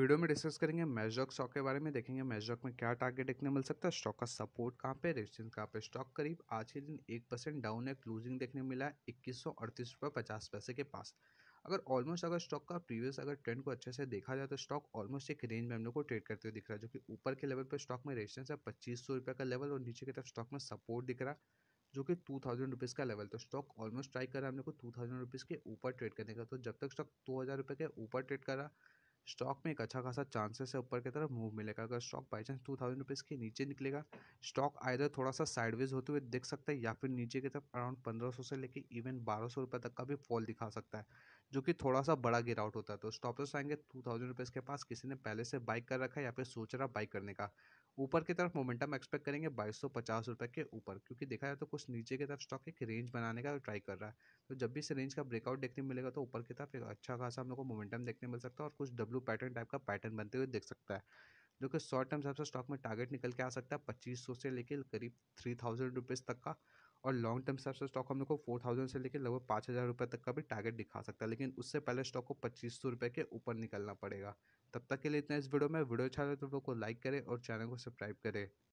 video में discuss करेंगे मेजॉक stock के बारे में देखेंगे मेजॉक में क्या टारगेट देखने मिल सकता है स्टॉक का सपोर्ट कहाँ पे रेजिस्टेंस कहाँ पे स्टॉक करीब आज के दिन एक परसेंट डाउन है क्लोजिंग देखने मिला है इक्कीस सौ अड़तीस रुपये पचास पैसे के पास अगर ऑलमोस्ट अगर स्टॉक का प्रीवियस अगर ट्रेंड को अच्छे से देखा जाए तो स्टॉक ऑलमोस्ट एक रेंज में हम लोग को ट्रेड करते हुए दिख रहा है जो कि ऊपर के लेवल पर स्टॉक में रेजिस्टेंस है पच्चीस सौ रुपये का लेवल और नीचे की तरफ स्टॉक में सपोर्ट दिख रहा है जो कि टू थाउजेंड रुपीज़ का लेवल तो स्टॉक ऑलमोस्ट ट्राई कर रहा है हम लोग को टू थाउजेंड रुपीज़ के ऊपर ट्रेड करने का तो जब तक स्टॉक दो हज़ार रुपये के ऊपर ट्रेड कर रहा स्टॉक में एक अच्छा खासा चांसेस है ऊपर की तरफ मूव मिलेगा अगर stock by chance two thousand rupees के नीचे निकलेगा स्टॉक आयदर थोड़ा सा साइडवेज होते हुए देख सकता है या फिर नीचे की तरफ अराउंड पंद्रह सौ से लेकर इवन बारह सौ रुपये तक का भी फॉल दिखा सकता है जो कि थोड़ा सा बड़ा गिर आउट होता है तो स्टॉप लॉस आएंगे टू थाउजेंड रुपीज़ के पास किसी ने पहले से बाइक कर रखा है या फिर सोच रहा बाइक करने का ऊपर की तरफ मोमेंटम एक्सपेक्ट करेंगे बाईस रुपए के ऊपर क्योंकि देखा जाए तो कुछ नीचे की तरफ स्टॉक एक रेंज बनाने का ट्राई कर रहा है तो जब भी इस रेंज का ब्रेकआउट देखने मिलेगा तो ऊपर की तरफ एक अच्छा खासा हम लोग को मोमेंटम देखने मिल सकता है और कुछ डब्ल्यू पैटर्न टाइप का पैटर्न बनते हुए देख सकता है जो कि शॉर्ट टर्म हिसाब से स्टॉक में टारगेट निकल के आ सकता है पच्चीस सौ से लेकर करीब थ्री थाउजेंड तक का और लॉन्ग टर्म हिसाब से स्टॉक हम लोग को फोर थाउजेंड से लेकर लगभग पाँच हज़ार रुपये तक का भी टारगेट दिखा सकता है लेकिन उससे पहले स्टॉक को पच्चीस सौ रुपये के ऊपर निकलना पड़ेगा तब तक के लिए इतना इस वीडियो में वीडियो अच्छा लगे तो वीडियो को लाइक करें और चैनल को सब्सक्राइब करें